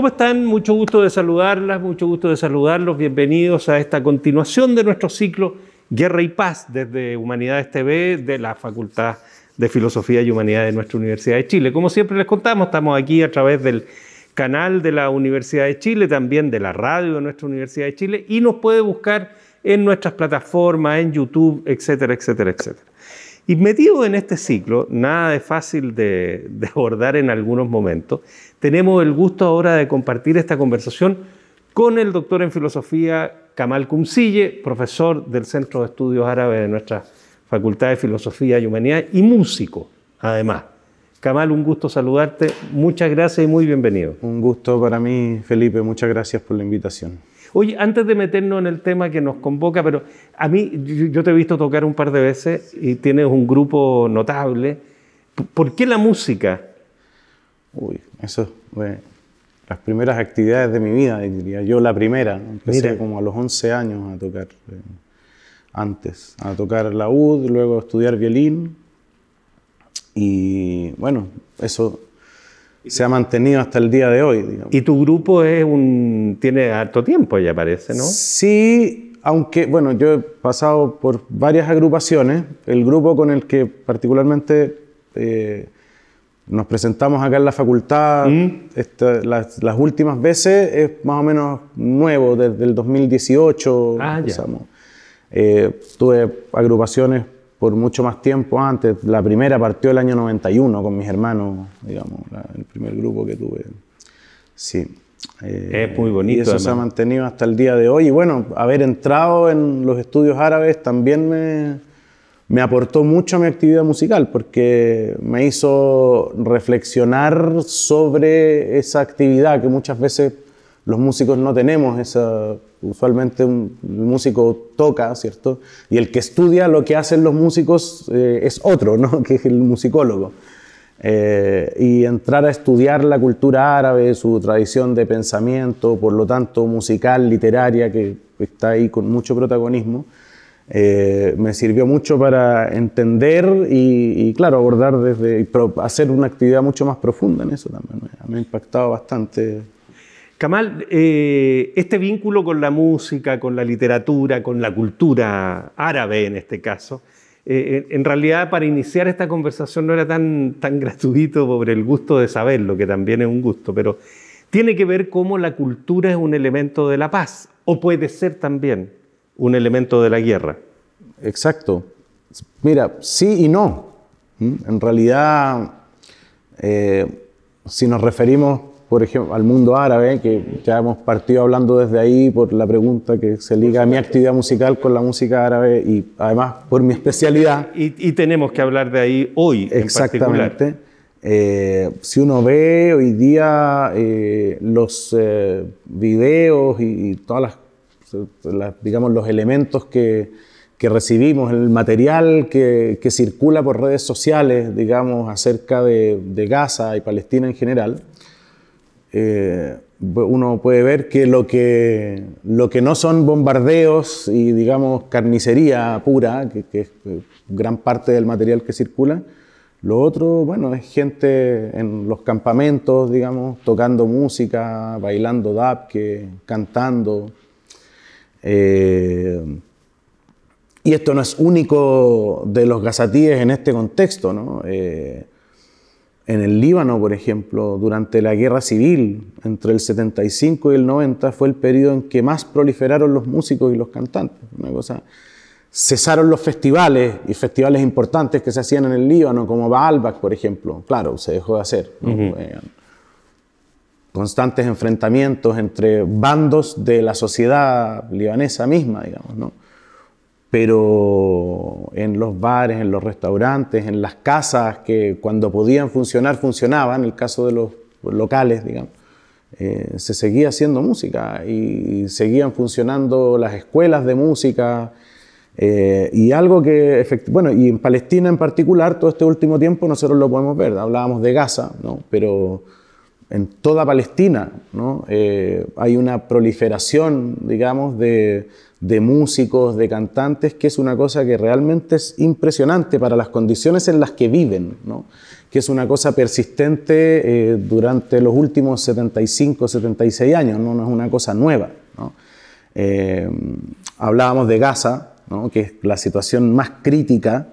¿Cómo están? Mucho gusto de saludarlas, mucho gusto de saludarlos. Bienvenidos a esta continuación de nuestro ciclo Guerra y Paz desde Humanidades TV de la Facultad de Filosofía y Humanidades de nuestra Universidad de Chile. Como siempre les contamos, estamos aquí a través del canal de la Universidad de Chile, también de la radio de nuestra Universidad de Chile y nos puede buscar en nuestras plataformas, en YouTube, etcétera, etcétera, etcétera. Y metido en este ciclo, nada de fácil de, desbordar abordar en algunos momentos, tenemos el gusto ahora de compartir esta conversación con el doctor en filosofía Kamal Kumsille, profesor del Centro de Estudios Árabes de nuestra Facultad de Filosofía y Humanidad y músico, además. Kamal, un gusto saludarte, muchas gracias y muy bienvenido. Un gusto para mí, Felipe, muchas gracias por la invitación. Oye, antes de meternos en el tema que nos convoca, pero a mí, yo te he visto tocar un par de veces y tienes un grupo notable. ¿Por qué la música? Uy, eso fue las primeras actividades de mi vida, diría yo, la primera. Empecé como a los 11 años a tocar eh, antes, a tocar la UD, luego a estudiar violín. Y bueno, eso se ha mantenido hasta el día de hoy. Y tu grupo es un, tiene harto tiempo ya parece, ¿no? Sí, aunque, bueno, yo he pasado por varias agrupaciones. El grupo con el que particularmente eh, nos presentamos acá en la facultad mm. las, últimas veces es más o menos nuevo, desde el 2018. Ah, ya. Eh, tuve agrupaciones por mucho más tiempo antes. La primera partió el año 91 con mis hermanos, digamos, el primer grupo que tuve. Sí. Eh, es muy bonito. Y eso se ha mantenido hasta el día de hoy. Y bueno, haber entrado en los estudios árabes también me, me aportó mucho a mi actividad musical porque me hizo reflexionar sobre esa actividad que muchas veces los músicos no tenemos esa, usualmente un, músico toca, ¿cierto? Y el que estudia lo que hacen los músicos eh, es otro, ¿no? Que es el musicólogo. Eh, y entrar a estudiar la cultura árabe, su tradición de pensamiento, por lo tanto musical, literaria, que está ahí con mucho protagonismo, eh, me sirvió mucho para entender y, claro, abordar desde, y hacer una actividad mucho más profunda en eso también. me ha impactado bastante Kamal, eh, este vínculo con la música, con la literatura, con la cultura árabe en este caso, eh, en realidad para iniciar esta conversación no era tan, gratuito por el gusto de saberlo, que también es un gusto, pero tiene que ver cómo la cultura es un elemento de la paz o puede ser también un elemento de la guerra. Exacto. Mira, sí y no. ¿Mm? En realidad, eh, si nos referimos por ejemplo, al mundo árabe, que ya hemos partido hablando desde ahí por la pregunta que se liga a mi actividad musical con la música árabe y además por mi especialidad. Y, tenemos que hablar de ahí hoy. Exactamente. En particular. Eh, si uno ve hoy día eh, los eh, videos y, y todas las, digamos, los elementos que, que recibimos, el material que, que, circula por redes sociales, digamos, acerca de Gaza y Palestina en general, eh, uno puede ver que lo, que lo que no son bombardeos y, digamos, carnicería pura, que, es eh, gran parte del material que circula, lo otro, bueno, es gente en los campamentos, digamos, tocando música, bailando que cantando. Eh, y esto no es único de los gazatíes en este contexto, ¿no? En el Líbano, por ejemplo, durante la guerra civil, entre el 75 y el 90, fue el periodo en que más proliferaron los músicos y los cantantes. Una cosa, cesaron los festivales y festivales importantes que se hacían en el Líbano, como Baalbak, por ejemplo. Claro, se dejó de hacer. Eh, constantes enfrentamientos entre bandos de la sociedad libanesa misma, digamos, ¿no? pero en los bares, en los restaurantes, en las casas que cuando podían funcionar funcionaban, en el caso de los locales, digamos, eh, se seguía haciendo música y seguían funcionando las escuelas de música. Eh, y algo que, bueno, y en Palestina en particular, todo este último tiempo nosotros lo podemos ver, hablábamos de Gaza, pero en toda Palestina eh, hay una proliferación, digamos, de, de músicos, de cantantes, que es una cosa que realmente es impresionante para las condiciones en las que viven, que es una cosa persistente eh, durante los últimos 75, 76 años, no, no es una cosa nueva. Eh, hablábamos de Gaza, que es la situación más crítica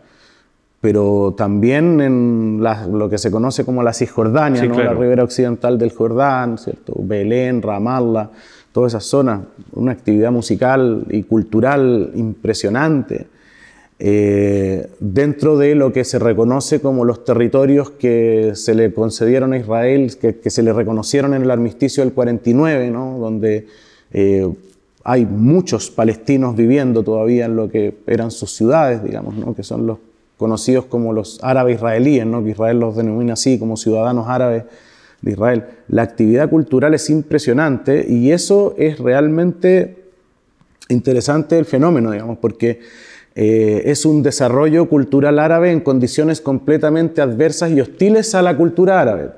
pero también en lo que se conoce como la Cisjordania, la ribera occidental del Jordán, ¿cierto? Belén, Ramallah, toda esa zona, una actividad musical y cultural impresionante. Eh, dentro de lo que se reconoce como los territorios que se le concedieron a Israel, que, se le reconocieron en el armisticio del 49, donde eh, hay muchos palestinos viviendo todavía en lo que eran sus ciudades, digamos, que son los conocidos como los árabes israelíes, que Israel los denomina así como ciudadanos árabes de Israel. La actividad cultural es impresionante y eso es realmente interesante el fenómeno, digamos, porque eh, es un desarrollo cultural árabe en condiciones completamente adversas y hostiles a la cultura árabe.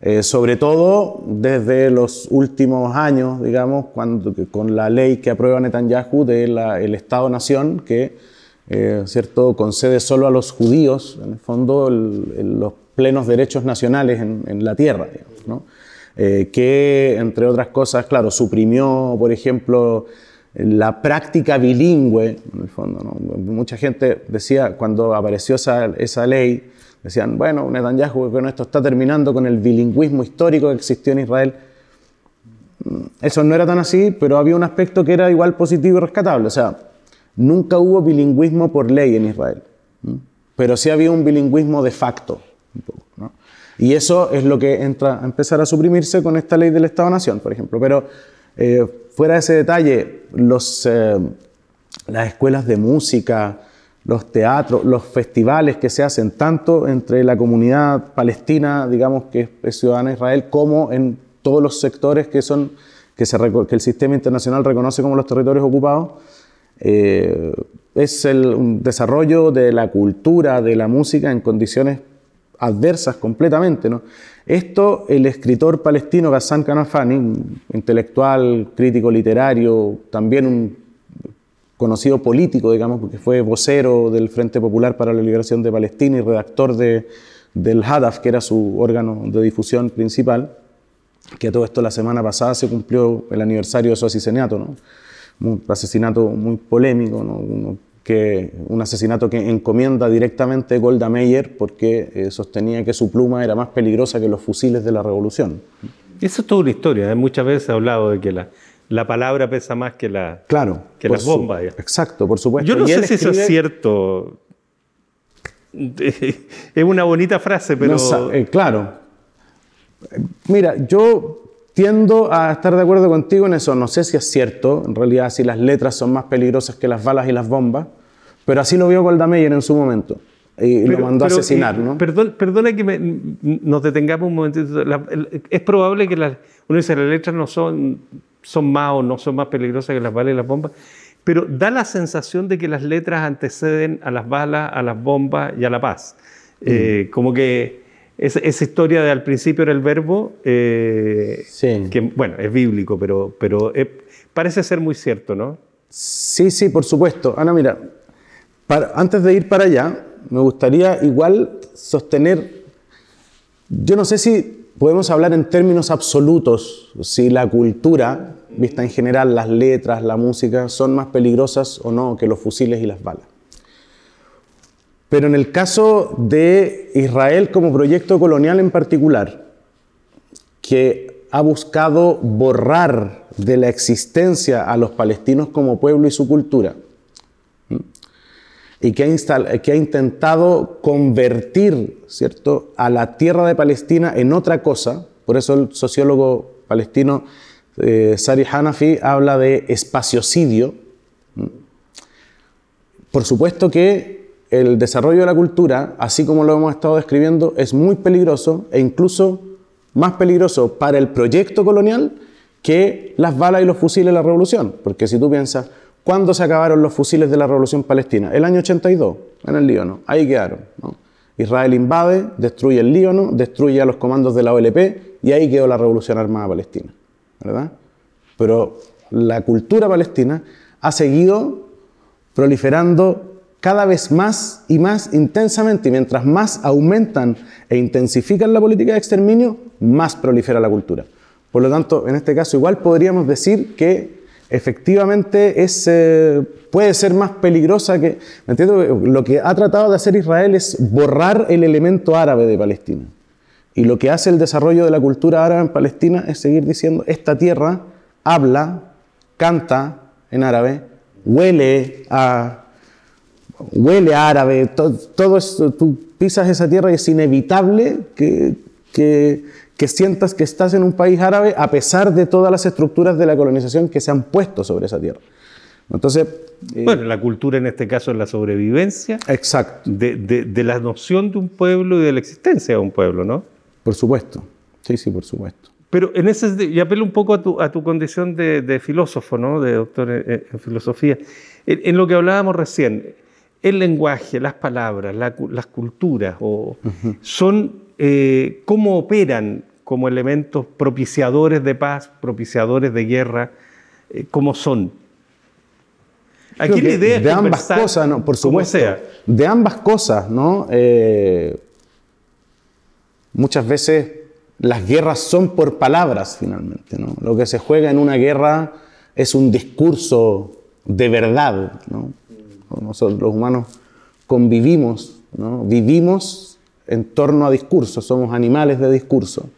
Eh, sobre todo desde los últimos años, digamos, cuando, con la ley que aprueba Netanyahu del Estado-Nación, que eh, ¿cierto? concede solo a los judíos, en el fondo, los plenos derechos nacionales en, la tierra, eh, que, entre otras cosas, claro, suprimió, por ejemplo, la práctica bilingüe, en el fondo. Mucha gente decía, cuando apareció esa, esa ley, decían, bueno, Netanyahu, bueno, esto está terminando con el bilingüismo histórico que existió en Israel. Mm, eso no era tan así, pero había un aspecto que era igual positivo y rescatable. O sea, Nunca hubo bilingüismo por ley en Israel, pero sí había un bilingüismo de facto. Y eso es lo que entra a empezar a suprimirse con esta ley del Estado-Nación, por ejemplo. Pero eh, fuera de ese detalle, eh, las escuelas de música, los teatros, los festivales que se hacen tanto entre la comunidad palestina, digamos que es ciudadana de Israel, como en todos los sectores que, son, que el sistema internacional reconoce como los territorios ocupados, eh, es el un desarrollo de la cultura, de la música en condiciones adversas completamente. Esto el escritor palestino Ghassan Kanafani, intelectual, crítico literario, también un conocido político, digamos, porque fue vocero del Frente Popular para la Liberación de Palestina y redactor del Hadaf, que era su órgano de difusión principal, que todo esto la semana pasada se cumplió el aniversario de su asesinato. ¿no? un asesinato muy polémico, que, un asesinato que encomienda directamente Golda Meir porque eh, sostenía que su pluma era más peligrosa que los fusiles de la revolución. Eso es toda una historia, ¿eh? muchas veces ha hablado de que la, palabra pesa más que, la, claro, que las bombas. exacto, por supuesto. Yo no sé si eso es cierto. es una bonita frase, pero... Eh, claro. Mira, yo Tiendo a estar de acuerdo contigo en eso. No sé si es cierto, en realidad, si las letras son más peligrosas que las balas y las bombas, pero así lo vio Goldameyer en su momento. Y lo mandó a asesinar, eh, ¿no? Perdón, perdona que nos detengamos un momentito. es probable que las, uno dice, las letras no son, son más o no son más peligrosas que las balas y las bombas, pero da la sensación de que las letras anteceden a las balas, a las bombas y a la paz. Eh, mm. como que esa, historia de al principio era el verbo, eh, que bueno, es bíblico, pero, eh, parece ser muy cierto, ¿no? Sí, sí, por supuesto. Ana, mira, antes de ir para allá, me gustaría igual sostener, yo no sé si podemos hablar en términos absolutos, si la cultura, vista en general, las letras, la música, son más peligrosas o no que los fusiles y las balas. Pero en el caso de Israel como proyecto colonial en particular, que ha buscado borrar de la existencia a los palestinos como pueblo y su cultura, y que ha, intentado convertir ¿cierto? a la tierra de Palestina en otra cosa, por eso el sociólogo palestino eh, Sari Hanafi habla de espaciocidio, por supuesto que el desarrollo de la cultura, así como lo hemos estado describiendo, es muy peligroso e incluso más peligroso para el proyecto colonial que las balas y los fusiles de la revolución. Porque si tú piensas, ¿cuándo se acabaron los fusiles de la revolución palestina? El año 82, en el Líbano, ahí quedaron. Israel invade, destruye el Líbano, destruye a los comandos de la OLP y ahí quedó la revolución armada palestina. ¿Verdad? Pero la cultura palestina ha seguido proliferando cada vez más y más intensamente, y mientras más aumentan e intensifican la política de exterminio, más prolifera la cultura. Por lo tanto, en este caso igual podríamos decir que efectivamente es, eh, puede ser más peligrosa que... ¿me entiendo? Lo que ha tratado de hacer Israel es borrar el elemento árabe de Palestina. Y lo que hace el desarrollo de la cultura árabe en Palestina es seguir diciendo, esta tierra habla, canta en árabe, huele a huele árabe, todo esto, tú pisas esa tierra y es inevitable que, sientas que estás en un país árabe a pesar de todas las estructuras de la colonización que se han puesto sobre esa tierra. Entonces... Eh, bueno, la cultura en este caso es la sobrevivencia. Exacto. De, la noción de un pueblo y de la existencia de un pueblo, ¿no? Por supuesto. Sí, sí, por supuesto. Pero en ese, y apelo un poco a tu, condición de, filósofo, ¿no? de doctor en, filosofía, en, lo que hablábamos recién, el lenguaje, las palabras, las culturas, o, son eh, cómo operan como elementos propiciadores de paz, propiciadores de guerra, como eh, cómo son. Aquí la idea de ambas cosas, por supuesto, sea. de ambas cosas, ¿no? Eh, muchas veces las guerras son por palabras, finalmente, ¿no? Lo que se juega en una guerra es un discurso de verdad, ¿no? nosotros los humanos convivimos, vivimos en torno a discursos, somos animales de discurso,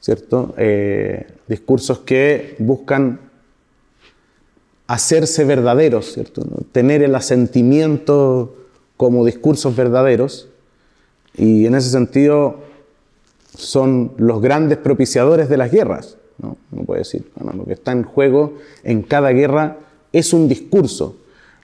¿cierto? Eh, discursos que buscan hacerse verdaderos, ¿cierto? Tener el asentimiento como discursos verdaderos y en ese sentido son los grandes propiciadores de las guerras, ¿no? puede decir, lo que está en juego en cada guerra es un discurso,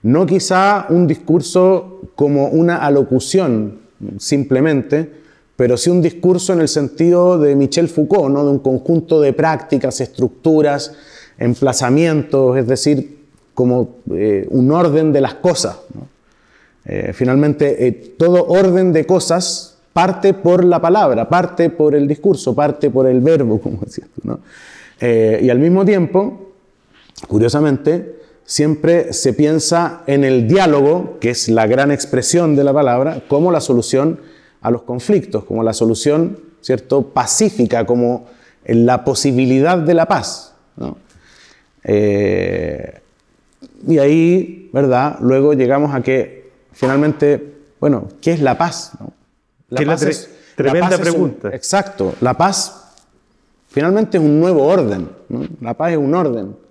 no quizá un discurso como una alocución simplemente, pero sí un discurso en el sentido de Michel Foucault, ¿no? de un conjunto de prácticas, estructuras, emplazamientos, es decir, como eh, un orden de las cosas. Eh, finalmente, eh, todo orden de cosas parte por la palabra, parte por el discurso, parte por el verbo, como decías tú. y al mismo tiempo, curiosamente, siempre se piensa en el diálogo, que es la gran expresión de la palabra, como la solución a los conflictos, como la solución, ¿cierto?, pacífica, como la posibilidad de la paz. Eh, y ahí, ¿verdad? Luego llegamos a que finalmente, bueno, ¿qué es la paz? La paz tremenda la pregunta. exacto, la paz finalmente es un nuevo orden. La paz es un orden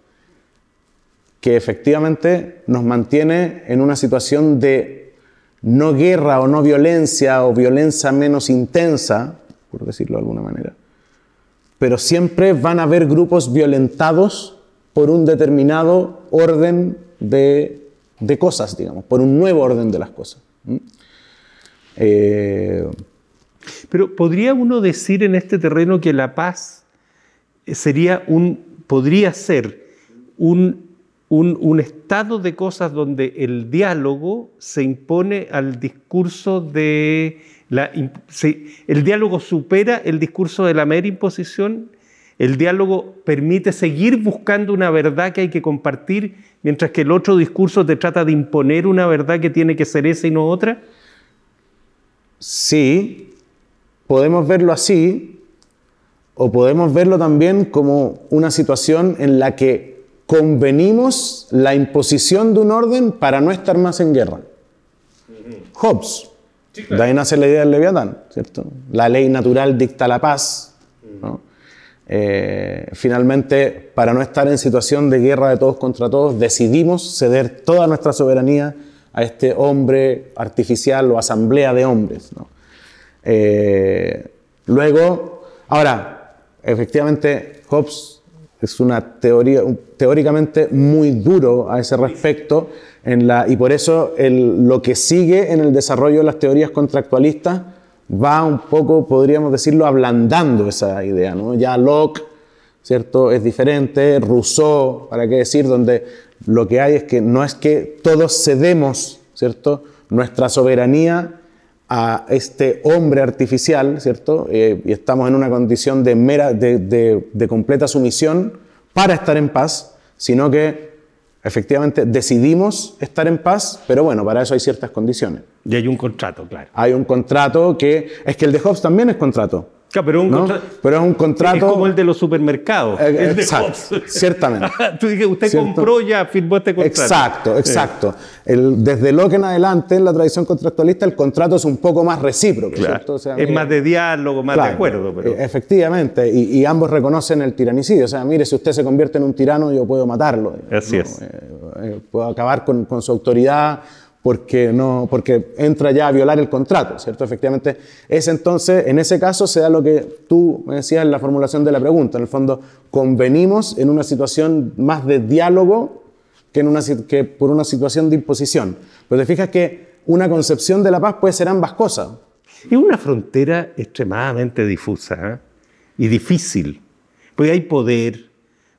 que efectivamente nos mantiene en una situación de no guerra o no violencia o violencia menos intensa, por decirlo de alguna manera. Pero siempre van a haber grupos violentados por un determinado orden de, cosas, digamos, por un nuevo orden de las cosas. Eh, pero ¿podría uno decir en este terreno que la paz sería un, podría ser un un, estado de cosas donde el diálogo se impone al discurso de la... el diálogo supera el discurso de la mera imposición, el diálogo permite seguir buscando una verdad que hay que compartir, mientras que el otro discurso te trata de imponer una verdad que tiene que ser esa y no otra. Sí, podemos verlo así, o podemos verlo también como una situación en la que convenimos la imposición de un orden para no estar más en guerra. Hobbes. De ahí nace la idea del Leviatán, ¿cierto? La ley natural dicta la paz. Eh, finalmente, para no estar en situación de guerra de todos contra todos, decidimos ceder toda nuestra soberanía a este hombre artificial o asamblea de hombres. Eh, luego, ahora, efectivamente, Hobbes es una teoría, teóricamente muy duro a ese respecto, en la, y por eso lo que sigue en el desarrollo de las teorías contractualistas va un poco, podríamos decirlo, ablandando esa idea. ¿no? Ya Locke, ¿cierto? Es diferente, Rousseau, ¿para qué decir? Donde lo que hay es que no es que todos cedemos, ¿cierto? Nuestra soberanía a este hombre artificial, ¿cierto? Eh, y estamos en una condición de, mera, de, de, completa sumisión para estar en paz, sino que efectivamente decidimos estar en paz, pero bueno, para eso hay ciertas condiciones. Y hay un contrato, claro. Hay un contrato que es que el de Hobbes también es contrato pero, pero es un contrato. Es como el de los supermercados. Eh, exacto, ciertamente. Tú dije, usted compró ya, firmó este contrato. Exacto, exacto. desde lo que en adelante, en la tradición contractualista, el contrato es un poco más recíproco. es más de diálogo, más de acuerdo. Pero... E, efectivamente, y, ambos reconocen el tiranicidio. O sea, mire, si usted se convierte en un tirano, yo puedo matarlo. Así es. Eh, eh, puedo acabar con su autoridad porque, no, porque entra ya a violar el contrato, ¿cierto? Efectivamente, es entonces, en ese caso se da lo que tú me decías en la formulación de la pregunta. En el fondo, convenimos en una situación más de diálogo que, en una, que por una situación de imposición. Pero te fijas que una concepción de la paz puede ser ambas cosas. Es una frontera extremadamente difusa ¿eh? y difícil, porque hay poder,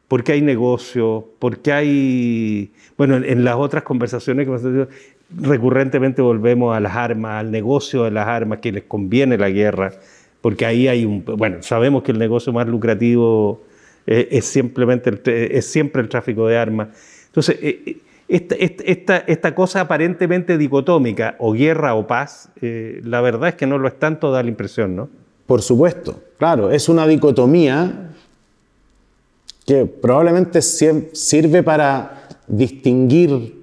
porque hay negocio, porque hay, bueno, en, las otras conversaciones que hemos tenido, recurrentemente volvemos a las armas, al negocio de las armas, que les conviene la guerra, porque ahí hay un... Bueno, sabemos que el negocio más lucrativo eh, es, simplemente es siempre el tráfico de armas. Entonces, eh, eh, esta, cosa aparentemente dicotómica, o guerra o paz, la verdad es que no lo es tanto, da la impresión, ¿no? Por supuesto, claro, es una dicotomía que probablemente sirve para distinguir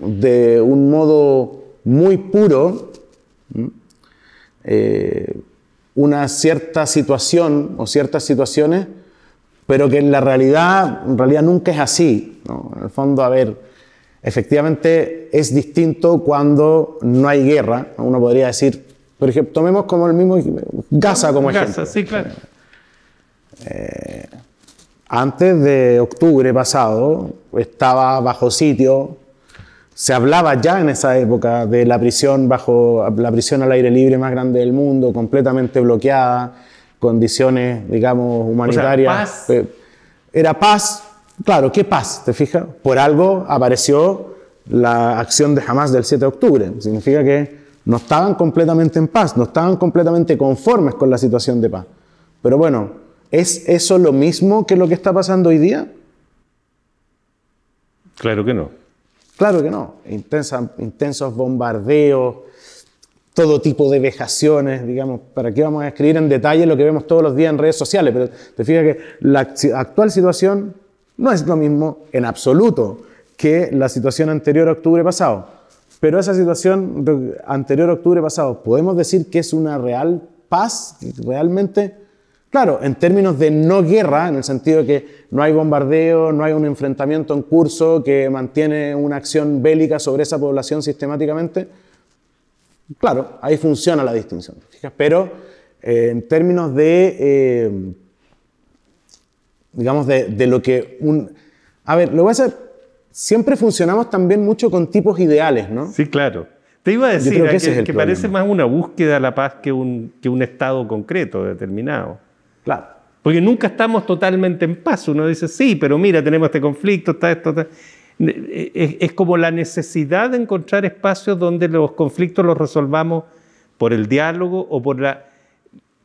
de un modo muy puro eh, una cierta situación o ciertas situaciones, pero que en la realidad, en realidad nunca es así. En el fondo, a ver, efectivamente es distinto cuando no hay guerra. Uno podría decir, por ejemplo, tomemos como el mismo Gaza como Gaza, Sí, claro. Eh, antes de octubre pasado estaba bajo sitio se hablaba ya en esa época de la prisión bajo la prisión al aire libre más grande del mundo, completamente bloqueada, condiciones, digamos, humanitarias. O paz. Era paz, claro, ¿qué paz? ¿Te fijas? Por algo apareció la acción de Hamas del 7 de octubre. Significa que no estaban completamente en paz, no estaban completamente conformes con la situación de paz. Pero bueno, ¿es eso lo mismo que lo que está pasando hoy día? Claro que no. Claro que no. intensos bombardeos, todo tipo de vejaciones, digamos, ¿para qué vamos a escribir en detalle lo que vemos todos los días en redes sociales? Pero te fijas que la actual situación no es lo mismo en absoluto que la situación anterior a octubre pasado. Pero esa situación anterior a octubre pasado, ¿podemos decir que es una real paz? ¿Realmente Claro, en términos de no guerra, en el sentido de que no hay bombardeo, no hay un enfrentamiento en curso que mantiene una acción bélica sobre esa población sistemáticamente, claro, ahí funciona la distinción. Pero eh, en términos de, eh, digamos, de, lo que un... A ver, lo voy a hacer, siempre funcionamos también mucho con tipos ideales, ¿no? Sí, claro. Te iba a decir eh, que, parece más una búsqueda a la paz que un, que un estado concreto determinado. Claro. Porque nunca estamos totalmente en paz. Uno dice, sí, pero mira, tenemos este conflicto, está esto, está... E-, e-, es, como la necesidad de encontrar espacios donde los conflictos los resolvamos por el diálogo o por la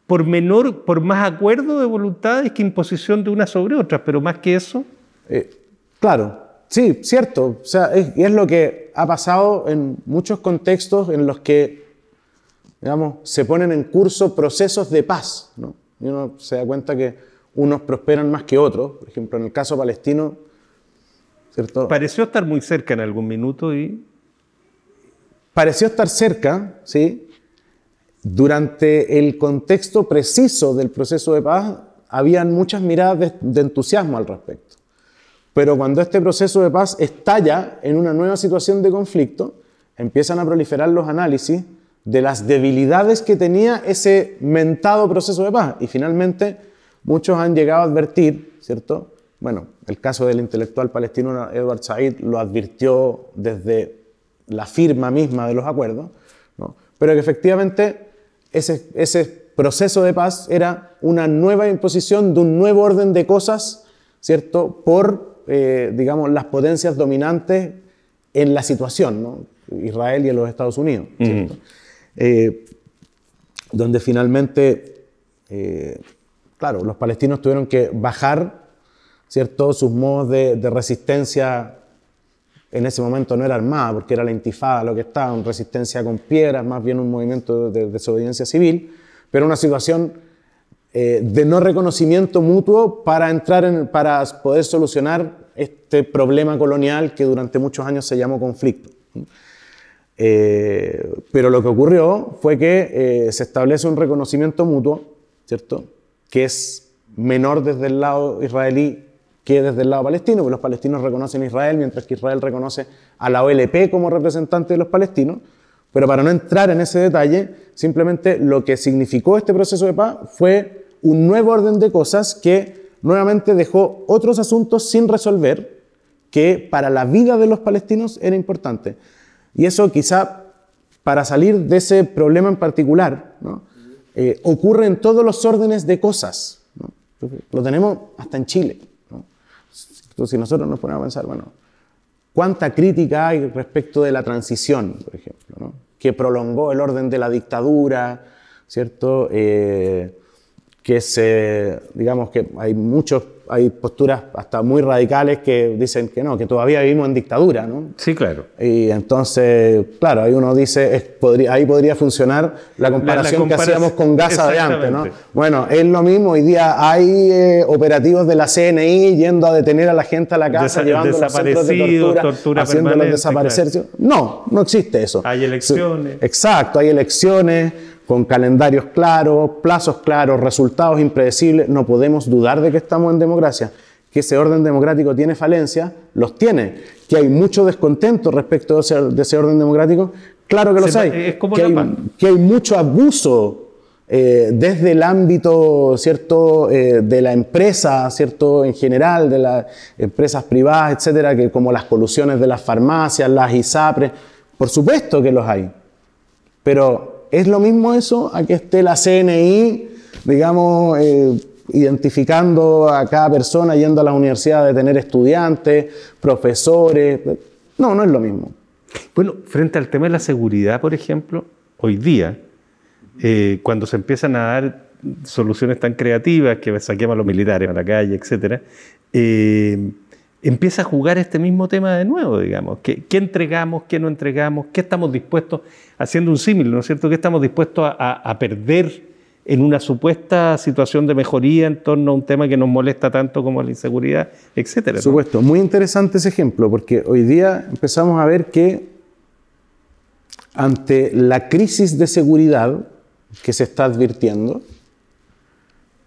por menor, por más acuerdo de voluntades que imposición de una sobre otra, pero más que eso. Eh, claro, sí, cierto. O sea, y es lo que ha pasado en muchos contextos en los que, digamos, se ponen en curso procesos de paz, ¿no? Y uno se da cuenta que unos prosperan más que otros. Por ejemplo, en el caso palestino, ¿cierto? Pareció estar muy cerca en algún minuto y... Pareció estar cerca, ¿sí? Durante el contexto preciso del proceso de paz, habían muchas miradas de, de entusiasmo al respecto. Pero cuando este proceso de paz estalla en una nueva situación de conflicto, empiezan a proliferar los análisis de las debilidades que tenía ese mentado proceso de paz. Y finalmente, muchos han llegado a advertir, ¿cierto? Bueno, el caso del intelectual palestino Edward Said lo advirtió desde la firma misma de los acuerdos, ¿no? pero que efectivamente ese, ese proceso de paz era una nueva imposición de un nuevo orden de cosas, ¿cierto? Por, eh, digamos, las potencias dominantes en la situación, ¿no? Israel y en los Estados Unidos, ¿cierto? Eh, donde finalmente, eh, claro, los palestinos tuvieron que bajar ¿cierto? sus modos de, resistencia. En ese momento no era armada, porque era la intifada lo que estaba, resistencia con piedras, más bien un movimiento de, desobediencia civil, pero una situación eh, de no reconocimiento mutuo para, entrar para poder solucionar este problema colonial que durante muchos años se llamó conflicto. Eh, pero lo que ocurrió fue que eh, se establece un reconocimiento mutuo, ¿cierto? Que es menor desde el lado israelí que desde el lado palestino, porque los palestinos reconocen a Israel, mientras que Israel reconoce a la OLP como representante de los palestinos. Pero para no entrar en ese detalle, simplemente lo que significó este proceso de paz fue un nuevo orden de cosas que nuevamente dejó otros asuntos sin resolver que para la vida de los palestinos era importante. Y eso quizá para salir de ese problema en particular, ¿no? Eh, ocurre en todos los órdenes de cosas. Lo tenemos hasta en Chile. si nosotros nos ponemos a pensar, bueno, ¿cuánta crítica hay respecto de la transición, por ejemplo, que prolongó el orden de la dictadura, ¿cierto? Eh, que se, digamos que hay muchos hay posturas hasta muy radicales que dicen que no, que todavía vivimos en dictadura, ¿no? Sí, claro. Y entonces, claro, ahí uno dice, ahí podría funcionar la comparación que hacíamos con Gaza de antes, ¿no? Bueno, es lo mismo, hoy día hay eh, operativos de la CNI yendo a detener a la gente a la casa, llevando a centros de tortura, desaparecer. No, no existe eso. Hay elecciones. Exacto, hay elecciones con calendarios claros, plazos claros, resultados impredecibles, no podemos dudar de que estamos en democracia. Que ese orden democrático tiene falencias, los tiene. Que hay mucho descontento respecto de ese, orden democrático, claro que los hay. Eh, que, hay mucho abuso eh, desde el ámbito cierto eh, de la empresa cierto en general de las empresas privadas etcétera que como las colusiones de las farmacias las ISAPRES por supuesto que los hay pero ¿es lo mismo eso a que esté la CNI, digamos, eh, identificando a cada persona yendo a la universidad de tener estudiantes, profesores? No, no es lo mismo. Bueno, frente al tema de la seguridad, por ejemplo, hoy día, eh, cuando se empiezan a dar soluciones tan creativas que saquemos a los militares a la calle, etcétera, eh, empieza a jugar este mismo tema de nuevo, digamos. ¿Qué, entregamos, qué no entregamos, qué estamos dispuestos, haciendo un símil, ¿no es cierto?, qué estamos dispuestos a, perder en una supuesta situación de mejoría en torno a un tema que nos molesta tanto como la inseguridad, etcétera. Por supuesto, muy interesante ese ejemplo, porque hoy día empezamos a ver que ante la crisis de seguridad que se está advirtiendo,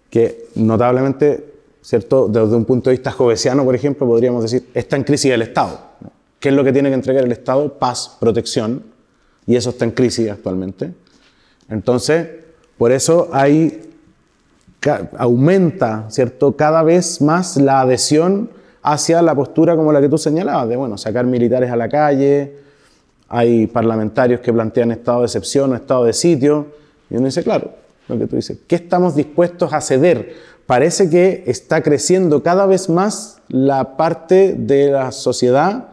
que notablemente ¿cierto? Desde un punto de vista jovesiano, por ejemplo, podríamos decir, está en crisis el Estado. ¿Qué es lo que tiene que entregar el Estado? Paz, protección, y eso está en crisis actualmente. Entonces, por eso hay, aumenta, ¿cierto?, cada vez más la adhesión hacia la postura como la que tú señalabas, de, bueno, sacar militares a la calle, hay parlamentarios que plantean estado de excepción o estado de sitio, y uno dice, claro, lo que tú dices, ¿qué estamos dispuestos a ceder? parece que está creciendo cada vez más la parte de la sociedad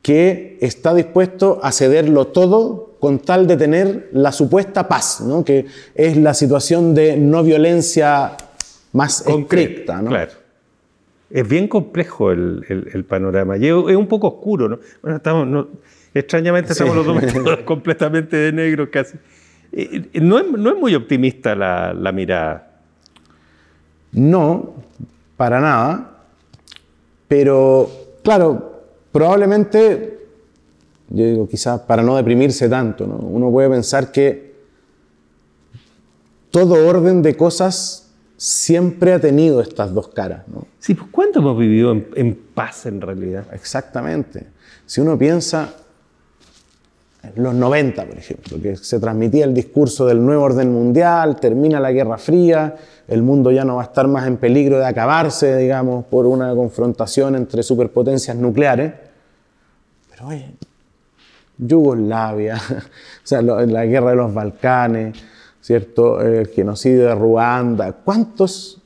que está dispuesto a cederlo todo con tal de tener la supuesta paz, ¿no? que es la situación de no violencia más concreta, ¿no? Es bien complejo el, panorama es, un poco oscuro. ¿no? Bueno, estamos, extrañamente estamos los dos completamente de negro casi. Eh, eh, no es, no es muy optimista la, la mirada. No, para nada. Pero, claro, probablemente, yo digo quizás para no deprimirse tanto, ¿no? uno puede pensar que todo orden de cosas siempre ha tenido estas dos caras. ¿no? Sí, pues ¿cuánto hemos vivido en paz en realidad? Exactamente. Si uno piensa, los 90, por ejemplo, que se transmitía el discurso del nuevo orden mundial, termina la Guerra Fría, el mundo ya no va a estar más en peligro de acabarse, digamos, por una confrontación entre superpotencias nucleares. Pero oye, Yugoslavia, o sea, la guerra de los Balcanes, ¿cierto? El genocidio de Ruanda, ¿cuántos,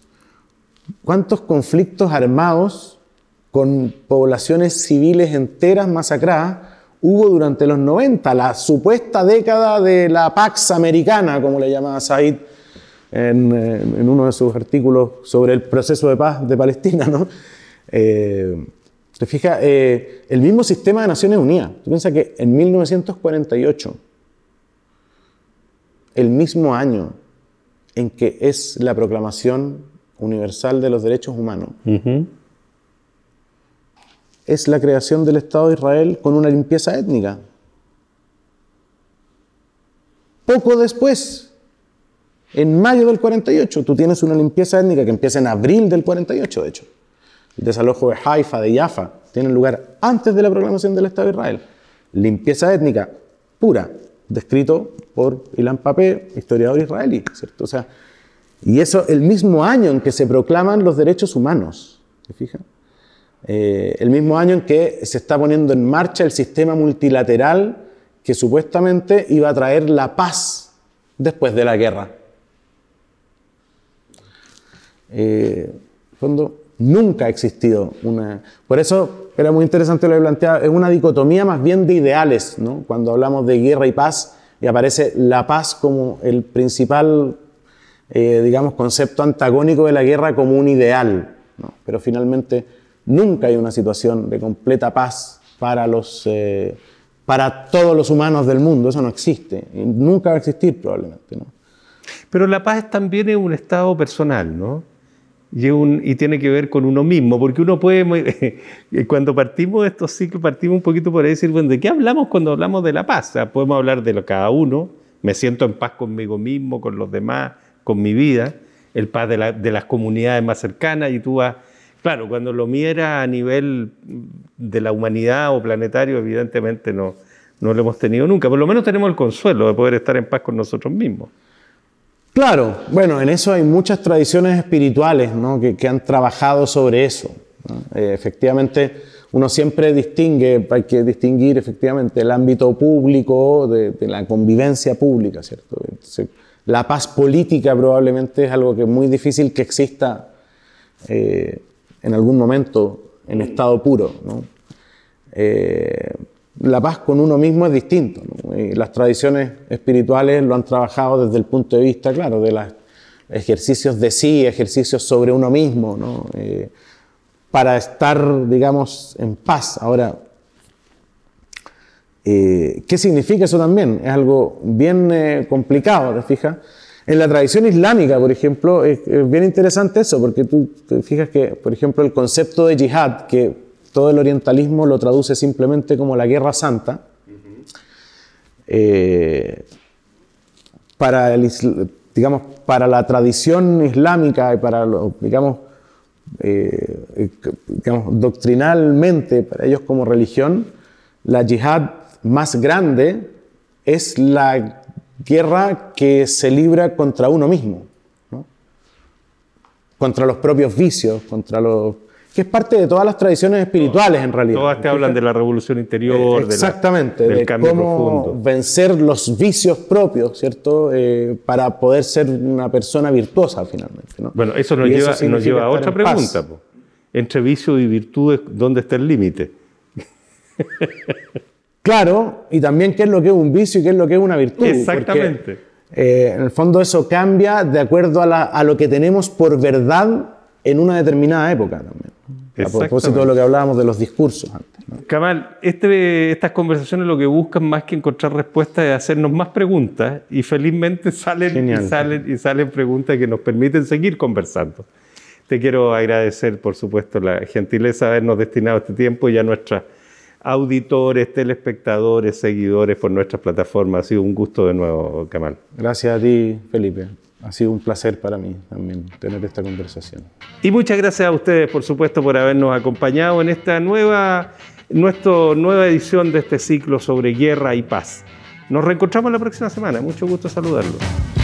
cuántos conflictos armados con poblaciones civiles enteras masacradas hubo durante los 90, la supuesta década de la Pax Americana, como le llamaba Said eh, en, uno de sus artículos sobre el proceso de paz de Palestina, ¿no? Eh, te fijas, eh, el mismo sistema de Naciones Unidas. Tú piensas que en 1948, el mismo año en que es la proclamación universal de los derechos humanos, es la creación del Estado de Israel con una limpieza étnica. Poco después, en mayo del 48, tú tienes una limpieza étnica que empieza en abril del 48, de hecho. El desalojo de Haifa, de Jaffa, tiene lugar antes de la proclamación del Estado de Israel. Limpieza étnica pura, descrito por Ilan Papé, historiador israelí, ¿cierto? O sea, y eso el mismo año en que se proclaman los derechos humanos, ¿Te fijan? Eh, el mismo año en que se está poniendo en marcha el sistema multilateral que supuestamente iba a traer la paz después de la guerra. Eh, fondo, nunca ha existido una... Por eso era muy interesante lo que planteaba, es una dicotomía más bien de ideales, ¿no? cuando hablamos de guerra y paz, y aparece la paz como el principal, eh, digamos, concepto antagónico de la guerra como un ideal, ¿no? pero finalmente Nunca hay una situación de completa paz para, los, eh, para todos los humanos del mundo, eso no existe, nunca va a existir probablemente. Pero la paz también es un estado personal, ¿no? Y, tiene que ver con uno mismo, porque uno puede, cuando partimos de estos ciclos, partimos un poquito por ahí decir, ¿de qué hablamos cuando hablamos de la paz? podemos hablar de lo cada uno, me siento en paz conmigo mismo, con los demás, con mi vida, el paz de, de las comunidades más cercanas, y tú vas Claro, cuando lo mira a nivel de la humanidad o planetario, evidentemente no, no lo hemos tenido nunca. Por lo menos tenemos el consuelo de poder estar en paz con nosotros mismos. Claro, bueno, en eso hay muchas tradiciones espirituales ¿no? que, han trabajado sobre eso. Eh, efectivamente, uno siempre distingue, hay que distinguir efectivamente el ámbito público de, la convivencia pública, ¿cierto? la paz política probablemente es algo que es muy difícil que exista eh, en algún momento en estado puro. Eh, la paz con uno mismo es distinto. Y las tradiciones espirituales lo han trabajado desde el punto de vista, claro, de los ejercicios de sí, ejercicios sobre uno mismo, eh, para estar, digamos, en paz. Ahora, eh, ¿qué significa eso también? Es algo bien complicado, ¿te fijas? En la tradición islámica, por ejemplo, es, bien interesante eso, porque tú te fijas que, por ejemplo, el concepto de yihad, que todo el orientalismo lo traduce simplemente como la guerra santa, eh, para, la tradición islámica y para, digamos, eh, digamos, doctrinalmente, para ellos como religión, la yihad más grande es la guerra que se libra contra uno mismo, contra los propios vicios, contra los que es parte de todas las tradiciones espirituales en realidad. Todas te hablan de la revolución interior, exactamente, del de profundo. Vencer los vicios propios, ¿cierto? Eh, para poder ser una persona virtuosa finalmente. Bueno, eso nos lleva, a otra pregunta. Entre vicio y virtud, ¿dónde está el límite? claro y también qué es lo que es un vicio y qué es lo que es una virtud. Exactamente. Eh, en el fondo eso cambia de acuerdo a, lo que tenemos por verdad en una determinada época también. A propósito de lo que hablábamos de los discursos antes. Camal, este, estas conversaciones lo que buscan más que encontrar respuestas es hacernos más preguntas y felizmente salen, y salen y salen preguntas que nos permiten seguir conversando. Te quiero agradecer, por supuesto, la gentileza de habernos destinado este tiempo y a nuestra auditores, telespectadores, seguidores por nuestra plataforma. Ha sido un gusto de nuevo, Kamal. Gracias a ti, Felipe. Ha sido un placer para mí también tener esta conversación. Y muchas gracias a ustedes, por supuesto, por habernos acompañado en esta nueva, nueva edición de este ciclo sobre guerra y paz. Nos reencontramos la próxima semana. Mucho gusto saludarlos.